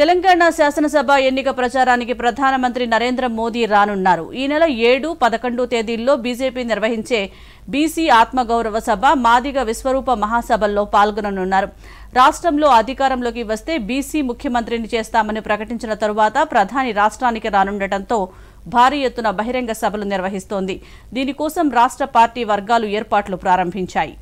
తెలంగాణ శాసనసభ ఎన్నిక ప్రచారానికి ప్రధానమంత్రి నరేంద్ర మోదీ రానున్నారు ఈ నెల ఏడు పదకొండు తేదీల్లో బీజేపీ నిర్వహించే బీసీ ఆత్మగౌరవ సభ మాదిగ విశ్వరూప మహాసభల్లో పాల్గొననున్నారు రాష్ట్రంలో అధికారంలోకి వస్తే బీసీ ముఖ్యమంత్రిని చేస్తామని ప్రకటించిన తరువాత ప్రధాని రాష్ట్రానికి రానుండటంతో భారీ ఎత్తున బహిరంగ సభలు నిర్వహిస్తోంది దీనికోసం రాష్ట్ర పార్టీ వర్గాలు ఏర్పాట్లు ప్రారంభించాయి